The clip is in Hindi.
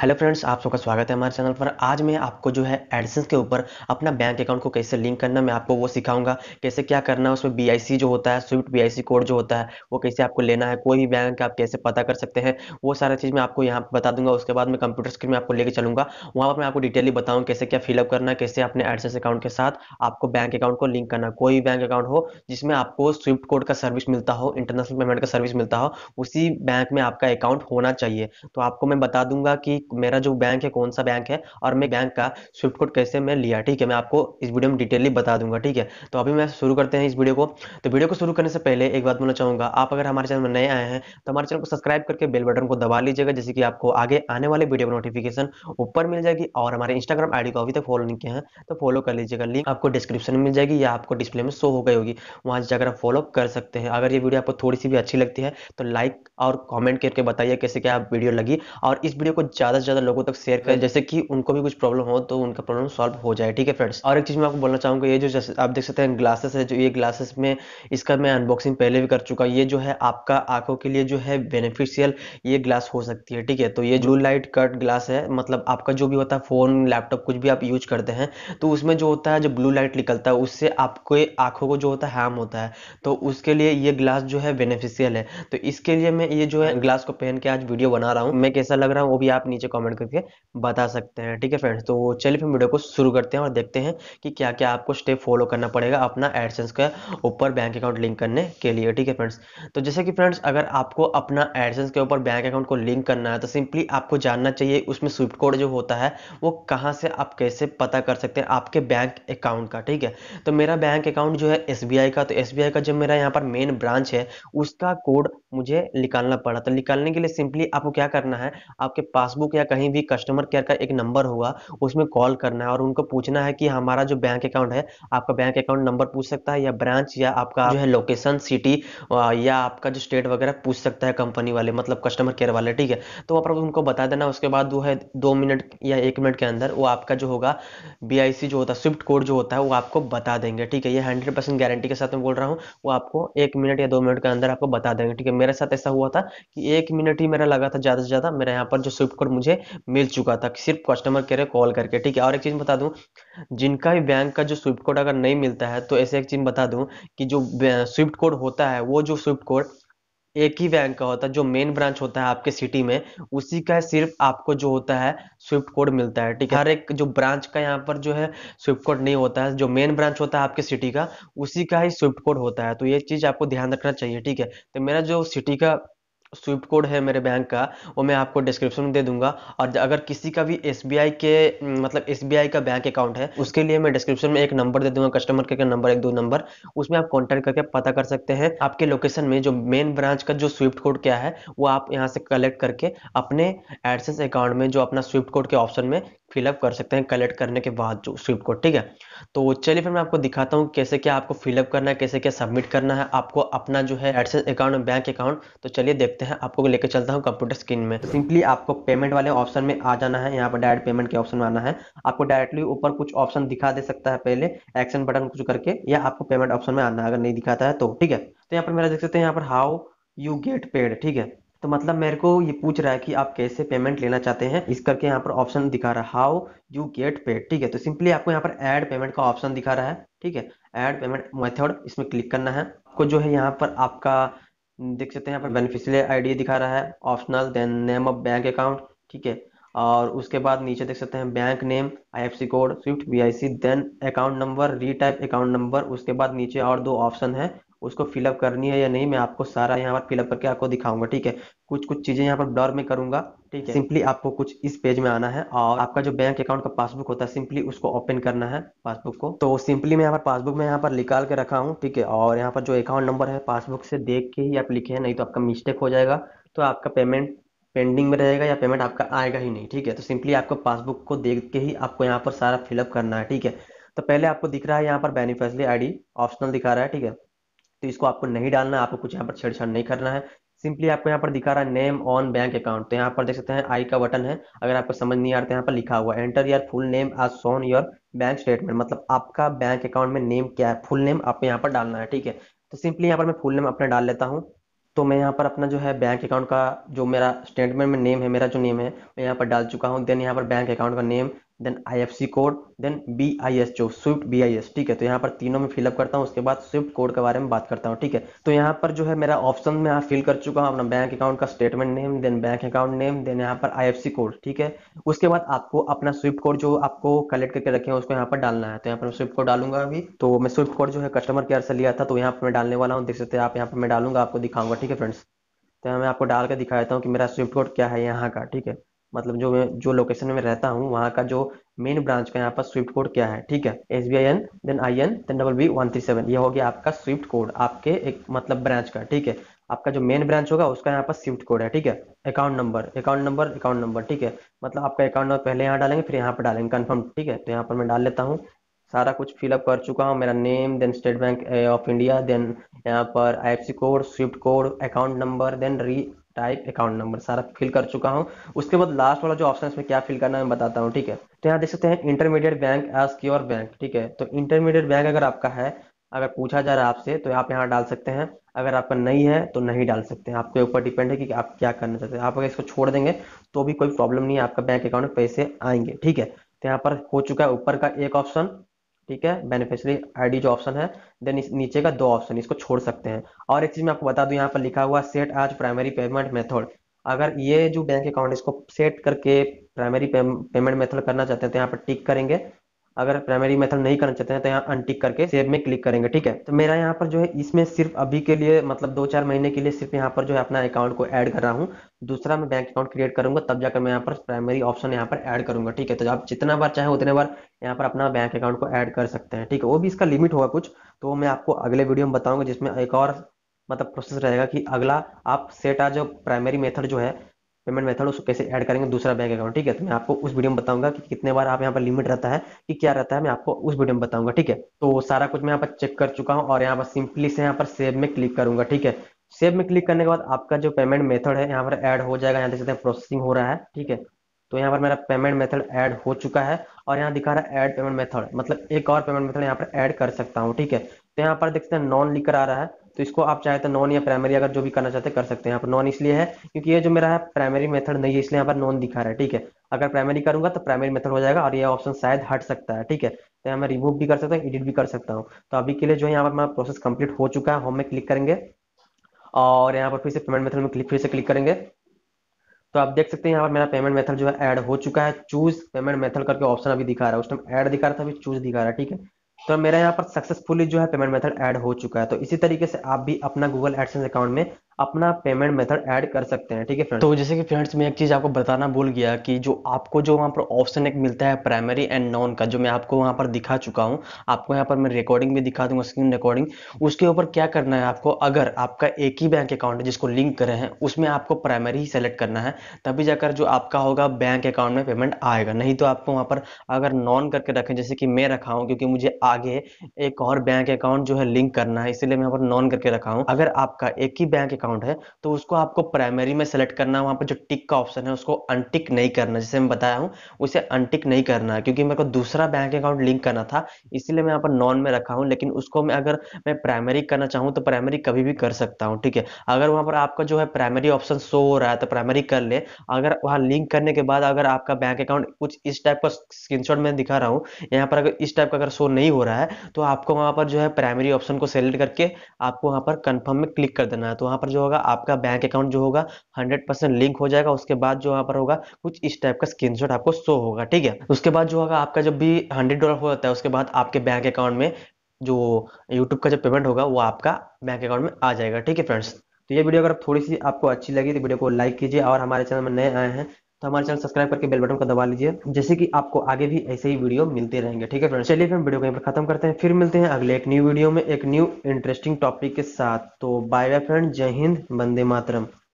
हेलो फ्रेंड्स आप सबका स्वागत है हमारे चैनल पर आज मैं आपको जो है एडसेंस के ऊपर अपना बैंक अकाउंट को कैसे लिंक करना मैं आपको वो सिखाऊंगा कैसे क्या करना है उसमें बीआईसी जो होता है स्विफ्ट बीआईसी कोड जो होता है वो कैसे आपको लेना है कोई भी बैंक आप कैसे पता कर सकते हैं वो सारा चीज़ मैं आपको यहाँ बता दूंगा उसके बाद मैं कंप्यूटर स्क्रीन में आपको लेकर चलूंगा वहाँ पर मैं आपको डिटेली बताऊँ कैसे क्या फिलअप करना है कैसे अपने एडसेंस अकाउंट के साथ आपको बैंक अकाउंट को लिंक करना कोई भी बैंक अकाउंट हो जिसमें आपको स्विफ्ट कोड का सर्विस मिलता हो इंटरनेशनल पेमेंट का सर्विस मिलता हो उसी बैंक में आपका अकाउंट होना चाहिए तो आपको मैं बता दूंगा कि मेरा जो बैंक है कौन सा बैंक है और मैं बैंक का स्विफ्ट कोड कैसे मैं लिया ठीक है मैं आपको इस वीडियो में डिटेली बता दूंगा ठीक है तो अभी मैं शुरू करते हैं इस वीडियो को तो वीडियो को शुरू करने से पहले एक बात बोलना चाहूंगा आप अगर हमारे चैनल में नए आए हैं तो हमारे चैनल को सब्सक्राइब करके बेल बटन को दबा लीजिएगा जैसे कि आपको आगे आने वाले वीडियो का नोटिफिकेशन ऊपर मिल जाएगी और हमारे इंस्टाग्राम आईडी को अभी तक फॉलो नहीं किया है तो फॉलो कर लीजिएगा लिंक आपको डिस्क्रिप्शन में मिल जाएगी या आपको डिस्प्ले में शो हो गई होगी वहाँ जाकर आप फॉलो कर सकते हैं अगर ये वीडियो आपको थोड़ी सी भी अच्छी लगती है तो लाइक और कॉमेंट करके बताइए कैसे क्या वीडियो लगी और इस वीडियो को ज़्यादा ज्यादा से ज़्यादा लोगों तक शेयर करें जैसे कि उनको भी कुछ प्रॉब्लम हो तो उनका प्रॉब्लम सॉल्व हो जाए ठीक है फ्रेंड्स और एक चीज़ मैं आपको बोलना चाहूंगा ये जो जैसे आप देख सकते हैं ग्लासेस है जो ये ग्लासेस में इसका मैं अनबॉक्सिंग पहले भी कर चुका ये जो है आपका आंखों के लिए जो है बेनिफिशियल ये ग्लास हो सकती है ठीक है तो ये जो लाइट कट ग्लास है मतलब आपका जो भी होता है फ़ोन लैपटॉप कुछ भी आप यूज करते हैं तो उसमें जो होता है जो ब्लू लाइट निकलता है उससे आपके आंखों को जो होता है हार्म होता है तो उसके लिए ये ग्लास जो है बेनिफिशियल है तो इसके लिए मैं ये जो है ग्लास को पहन के आज वीडियो बना रहा हूँ मैं कैसा लग रहा हूँ वो भी आप नीचे कमेंट करके बता सकते हैं ठीक है फ्रेंड्स तो चलिए फिर वीडियो को शुरू करते हैं और देखते हैं कि क्या क्या आपको स्टेप फॉलो करना पड़ेगा अपना एडसेंस के ऊपर बैंक अकाउंट लिंक करने के लिए ठीक है फ्रेंड्स तो जैसे कि फ्रेंड्स अगर आपको अपना एडसेंस के ऊपर बैंक अकाउंट को लिंक करना है तो सिंपली आपको जानना चाहिए उसमें स्विफ्ट कोड जो होता है वो कहाँ से आप कैसे पता कर सकते हैं आपके बैंक अकाउंट का ठीक है तो मेरा बैंक अकाउंट जो है एस का तो एस का जो मेरा यहाँ पर मेन ब्रांच है उसका कोड मुझे निकालना पड़ा तो निकालने के लिए सिंपली आपको क्या करना है आपके पासबुक या कहीं भी कस्टमर केयर का एक नंबर होगा उसमें कॉल करना है और उनको पूछना है कि हमारा जो बैंक अकाउंट है आपका बैंक अकाउंट नंबर पूछ सकता है या ब्रांच या आपका जो है लोकेशन सिटी या आपका जो स्टेट वगैरह पूछ सकता है कंपनी वाले मतलब कस्टमर केयर वाले ठीक है तो वहाँ पर उनको बता देना उसके बाद वो है दो मिनट या एक मिनट के अंदर वो आपका जो होगा बी जो होता है स्विफ्ट कोड जो होता है वो आपको बता देंगे ठीक है ये हंड्रेड परसेंट गारंटी के साथ मैं बोल रहा हूँ वो आपको एक मिनट या दो मिनट के अंदर आपको बता देंगे ठीक है मेरे साथ ऐसा हुआ था कि एक मिनट ही मेरा लगा था ज़्यादा से ज़्यादा मेरा यहाँ पर जो स्विफ्ट कोड मुझे मिल चुका था सिर्फ कस्टमर केयर कॉल करके ठीक है और एक चीज़ बता दूं जिनका भी बैंक का जो स्विफ्ट कोड अगर नहीं मिलता है तो ऐसे एक चीज़ बता दूं कि जो स्विफ्ट कोड होता है वो जो स्विफ्ट कोड एक ही बैंक का होता है जो मेन ब्रांच होता है आपके सिटी में उसी का सिर्फ आपको जो होता है स्विफ्ट कोड मिलता है ठीक है हर एक जो ब्रांच का यहाँ पर जो है स्विफ्ट कोड नहीं होता है जो मेन ब्रांच होता है आपके सिटी का उसी का ही स्विफ्ट कोड होता है तो ये चीज़ आपको ध्यान रखना चाहिए ठीक है तो मेरा जो सिटी का स्विफ्ट कोड है मेरे बैंक का वो मैं आपको डिस्क्रिप्शन में दे दूंगा और अगर किसी का भी एस के मतलब एस का बैंक अकाउंट है उसके लिए मैं डिस्क्रिप्शन में एक नंबर दे दूंगा कस्टमर केयर का नंबर एक दो नंबर उसमें आप कॉन्टैक्ट करके पता कर सकते हैं आपके लोकेशन में जो मेन ब्रांच का जो स्विफ्ट कोड क्या है वो आप यहाँ से कलेक्ट करके अपने एडसेस अकाउंट में जो अपना स्विफ्ट कोड के ऑप्शन में फिलअप कर सकते हैं कलेक्ट करने के बाद जो स्क्रिप्ट को ठीक है तो चलिए फिर मैं आपको दिखाता हूँ कैसे क्या आपको फिलअप करना है कैसे क्या सबमिट करना है आपको अपना जो है एडसेस अकाउंट बैंक अकाउंट तो चलिए देखते हैं आपको लेकर चलता हूँ कंप्यूटर स्क्रीन में सिंपली आपको पेमेंट वाले ऑप्शन में आ जाना है यहाँ पर डायरेक्ट पेमेंट के ऑप्शन में आना है आपको डायरेक्टली ऊपर कुछ ऑप्शन दिखा दे सकता है पहले एक्शन बटन कुछ करके या आपको पेमेंट ऑप्शन में आना है अगर नहीं दिखाता है तो ठीक है तो यहाँ पर मेरा देख सकते हैं यहाँ पर हाउ यू गेट पेड ठीक है तो मतलब मेरे को ये पूछ रहा है कि आप कैसे पेमेंट लेना चाहते हैं इस करके यहाँ पर ऑप्शन दिखा रहा है हाउ यू गेट पेड ठीक है तो सिंपली आपको यहाँ पर ऐड पेमेंट का ऑप्शन दिखा रहा है ठीक है ऐड पेमेंट मेथड इसमें क्लिक करना है आपको जो है यहाँ पर आपका देख सकते हैं यहाँ पर बेनिफिशियरी आईडी दिखा रहा है optional then name of bank account ठीक है और उसके बाद नीचे देख सकते हैं bank name C code swift C then account number retype account number उसके बाद नीचे और दो ऑप्शन है उसको फिलअप करनी है या नहीं मैं आपको सारा यहाँ पर फिलअप करके आपको दिखाऊंगा ठीक है कुछ कुछ चीजें यहाँ पर ब्लर में करूंगा ठीक है सिंपली आपको कुछ इस पेज में आना है और आपका जो बैंक अकाउंट का पासबुक होता है सिंपली उसको ओपन करना है पासबुक को तो सिंपली मैं यहाँ पर पासबुक में यहाँ पर निकाल के रखा हूँ ठीक है और यहाँ पर जो अकाउंट नंबर है पासबुक से देख के ही आप लिखे हैं नहीं तो आपका मिस्टेक हो जाएगा तो आपका पेमेंट पेंडिंग में रहेगा या पेमेंट आपका आएगा ही नहीं ठीक है तो सिंपली आपको पासबुक को देख के ही आपको यहाँ पर सारा फिलअप करना है ठीक है तो पहले आपको दिख रहा है यहाँ पर बेनिफिशियरी आईडी ऑप्शनल दिखा रहा है ठीक है तो इसको आपको नहीं डालना है आपको कुछ यहाँ पर छेड़छाड़ नहीं करना है सिंपली आपको यहाँ पर दिखा रहा है नेम ऑन बैंक अकाउंट तो यहाँ पर देख सकते हैं आई का बटन है अगर आपको समझ नहीं आ रहा तो यहाँ पर लिखा हुआ है एंटर यार फुल नेम आज सोन योर बैंक स्टेटमेंट मतलब आपका बैंक अकाउंट में नेम क्या है फुल नेम आपको यहाँ पर डालना है ठीक है तो सिंपली यहाँ पर मैं फुल नेम अपना डाल लेता हूँ तो मैं यहाँ पर अपना जो है बैंक अकाउंट का जो मेरा स्टेटमेंट में नेम है मेरा जो नेम है मैं यहाँ पर डाल चुका हूँ देन यहाँ पर बैंक अकाउंट का name then I code then B I S जो स्विफ्ट बी आई एस ठीक है तो यहाँ पर तीनों में फिलअप करता हूँ उसके बाद स्विफ्ट कोड के बारे में बात करता हूँ ठीक है तो यहाँ पर जो है मेरा ऑप्शन में यहाँ फिल कर चुका हूँ अपना बैंक अकाउंट का statement name then bank account name then यहाँ पर आई कोड ठीक है उसके बाद आपको अपना स्विफ्ट कोड जो आपको कलेक्ट करके रखे हैं उसको यहाँ पर डालना है तो यहाँ पर स्विफ्ट कोड डालूंगा अभी तो मैं स्विफ्ट कोड जो है कस्टमर केयर से लिया था तो यहाँ पर मैं डालने वाला हूँ देख सकते हैं आप यहाँ पर मैं डालूंगा आपको दिखाऊंगा ठीक है फ्रेंड्स तो मैं आपको डाल के दिखा देता हूँ कि मेरा स्विफ्ट कोड क्या है यहाँ का ठीक है मतलब जो जो लोकेशन में मैं रहता हूँ वहाँ का जो मेन ब्रांच का यहाँ पर स्विफ्ट कोड क्या है ठीक है S B I N then I N then double B one three seven ये हो गया आपका स्विफ्ट कोड आपके एक मतलब ब्रांच का ठीक है आपका जो मेन ब्रांच होगा उसका यहाँ पर स्विफ्ट कोड है ठीक है account number account number account number ठीक है मतलब आपका अकाउंट नंबर पहले यहाँ डालेंगे फिर यहाँ पर डालेंगे कन्फर्म ठीक है तो यहाँ पर मैं डाल लेता हूँ सारा कुछ फिलअप कर चुका हूँ मेरा name then State Bank of India then यहाँ पर I code swift code account number then retype account number सारा फिल कर चुका हूँ उसके बाद लास्ट वाला जो ऑप्शन है इसमें क्या फिल करना है मैं बताता हूँ ठीक है तो यहाँ देख सकते हैं intermediate bank as cure bank ठीक है तो इंटरमीडिएट बैंक अगर आपका है अगर पूछा जा रहा है आपसे तो आप यहाँ डाल सकते हैं अगर आपका नहीं है तो नहीं डाल सकते हैं आपके ऊपर डिपेंड है कि आप क्या करना चाहते हैं आप अगर इसको छोड़ देंगे तो भी कोई प्रॉब्लम नहीं है आपका बैंक अकाउंट में पैसे आएंगे ठीक है तो यहाँ पर हो चुका है ऊपर का एक ऑप्शन ठीक है बेनिफिशरी आईडी जो ऑप्शन है देन नीचे का दो ऑप्शन इसको छोड़ सकते हैं और एक चीज मैं आपको बता दूं यहाँ पर लिखा हुआ सेट आज प्राइमरी पेमेंट मेथड अगर ये जो बैंक अकाउंट इसको सेट करके प्राइमरी पेमेंट मेथड करना चाहते हैं तो यहाँ पर टिक करेंगे अगर प्राइमरी मेथड नहीं करना चाहते हैं तो यहाँ अनटिक करके सेव में क्लिक करेंगे ठीक है तो मेरा यहाँ पर जो है इसमें सिर्फ अभी के लिए मतलब दो चार महीने के लिए सिर्फ यहाँ पर जो है अपना अकाउंट को ऐड कर रहा हूँ दूसरा मैं बैंक अकाउंट क्रिएट करूंगा तब जाकर मैं यहाँ पर प्राइमरी ऑप्शन यहाँ पर ऐड करूंगा ठीक है तो आप जितना बार चाहे उतने बार यहाँ पर अपना बैंक अकाउंट को ऐड कर सकते हैं ठीक है वो भी इसका लिमिट होगा कुछ तो मैं आपको अगले वीडियो में बताऊंगा जिसमें एक और मतलब प्रोसेस रहेगा कि अगला आप सेट आ जो प्राइमरी मेथड जो है पेमेंट मेथड उसको कैसे ऐड करेंगे दूसरा बैंक अकाउंट ठीक है तो मैं आपको उस वीडियो में बताऊंगा कि कितने बार आप यहाँ पर लिमिट रहता है कि क्या रहता है मैं आपको उस वीडियो में बताऊंगा ठीक है तो सारा कुछ मैं यहाँ पर चेक कर चुका हूँ और यहाँ पर सिंपली से यहाँ पर सेव में क्लिक करूंगा ठीक है सेव में क्लिक करने के बाद आपका जो पेमेंट मेथड है यहाँ पर एड हो जाएगा यहाँ देख सकते हैं प्रोसेसिंग हो रहा है ठीक है तो यहाँ पर मेरा पेमेंट मेथड ऐड हो चुका है और यहाँ दिखा रहा है ऐड पेमेंट मेथड मतलब एक और पेमेंट मेथड यहाँ पर ऐड कर सकता हूँ ठीक है तो यहाँ पर देखते हैं नॉन लिखकर आ रहा है तो इसको आप चाहे तो नॉन या प्राइमरी अगर जो भी करना चाहते कर सकते हैं यहाँ पर नॉन इसलिए है क्योंकि ये जो मेरा है प्राइमरी मेथड नहीं है इसलिए यहाँ पर नॉन दिखा रहा है ठीक है अगर प्राइमरी करूंगा तो प्राइमरी मेथड हो जाएगा और ये ऑप्शन शायद हट सकता है ठीक है तो यहाँ मैं रिमूव भी कर सकता हूँ एडिट भी कर सकता हूँ तो अभी के लिए जो है यहाँ पर मेरा प्रोसेस कंप्लीट हो चुका है होम में क्लिक करेंगे और यहाँ पर फिर से पेमेंट मेथड में क्लिक फिर से क्लिक करेंगे तो आप देख सकते हैं यहाँ पर मेरा पेमेंट मेथड जो है ऐड हो चुका है चूज पेमेंट मेथड करके ऑप्शन अभी दिखा रहा है उस टाइम ऐड दिखा रहा था अभी चूज दिखा रहा है ठीक है तो मेरा यहाँ पर सक्सेसफुली जो है पेमेंट मेथड ऐड हो चुका है तो इसी तरीके से आप भी अपना गूगल एडसेंस अकाउंट में अपना पेमेंट मेथड ऐड कर सकते हैं ठीक है फ्रेंड्स तो जैसे कि फ्रेंड्स मैं एक चीज़ आपको बताना भूल गया कि जो आपको जो वहाँ पर ऑप्शन एक मिलता है प्राइमरी एंड नॉन का जो मैं आपको वहाँ पर दिखा चुका हूँ आपको यहाँ पर मैं रिकॉर्डिंग भी दिखा दूंगा स्क्रीन रिकॉर्डिंग उसके ऊपर क्या करना है आपको अगर आपका एक ही बैंक अकाउंट है जिसको लिंक करे हैं उसमें आपको प्राइमरी ही सेलेक्ट करना है तभी जाकर जो आपका होगा बैंक अकाउंट में पेमेंट आएगा नहीं तो आपको वहाँ पर अगर नॉन करके रखें जैसे कि मैं रखा हूँ क्योंकि मुझे आगे एक और बैंक अकाउंट जो है लिंक करना है इसलिए मैं यहाँ पर नॉन करके रखा हूँ अगर आपका एक ही बैंक अकाउंट अकाउंट है तो उसको आपको प्राइमरी में सेलेक्ट करना है वहाँ पर जो टिक का ऑप्शन है उसको अनटिक नहीं करना जैसे मैं बताया हूँ उसे अनटिक नहीं करना है क्योंकि मेरे को दूसरा बैंक अकाउंट लिंक करना था इसीलिए मैं यहाँ पर नॉन में रखा हूँ लेकिन उसको मैं अगर मैं प्राइमरी करना चाहूँ तो प्राइमरी कभी भी कर सकता हूँ ठीक है अगर वहाँ पर आपका जो है प्राइमरी ऑप्शन शो हो रहा है तो प्राइमरी कर ले अगर वहाँ लिंक करने के बाद अगर आपका बैंक अकाउंट कुछ इस टाइप का स्क्रीनशॉट में दिखा रहा हूँ यहाँ पर अगर इस टाइप का अगर शो नहीं हो रहा है तो आपको वहाँ पर जो है प्राइमरी ऑप्शन को सेलेक्ट करके आपको वहाँ पर कंफर्म में क्लिक कर देना है तो वहाँ पर जो होगा आपका बैंक अकाउंट जो होगा 100% लिंक हो जाएगा उसके बाद जो यहाँ पर होगा कुछ इस टाइप का स्क्रीनशॉट आपको शो होगा ठीक है उसके बाद जो होगा आपका जब भी हंड्रेड डॉलर हो जाता है उसके बाद आपके बैंक अकाउंट में जो यूट्यूब का जो पेमेंट होगा वो आपका बैंक अकाउंट में आ जाएगा ठीक है फ्रेंड्स तो ये वीडियो अगर थोड़ी सी आपको अच्छी लगी तो वीडियो को लाइक कीजिए और हमारे चैनल में नए आए हैं तो हमारे चैनल सब्सक्राइब करके बेल बटन को दबा लीजिए जैसे कि आपको आगे भी ऐसे ही वीडियो मिलते रहेंगे ठीक है फ्रेंड्स चलिए फिर वीडियो को यहाँ पर खत्म करते हैं फिर मिलते हैं अगले एक न्यू वीडियो में एक न्यू इंटरेस्टिंग टॉपिक के साथ तो बाय बाय फ्रेंड जय हिंद बंदे मातरम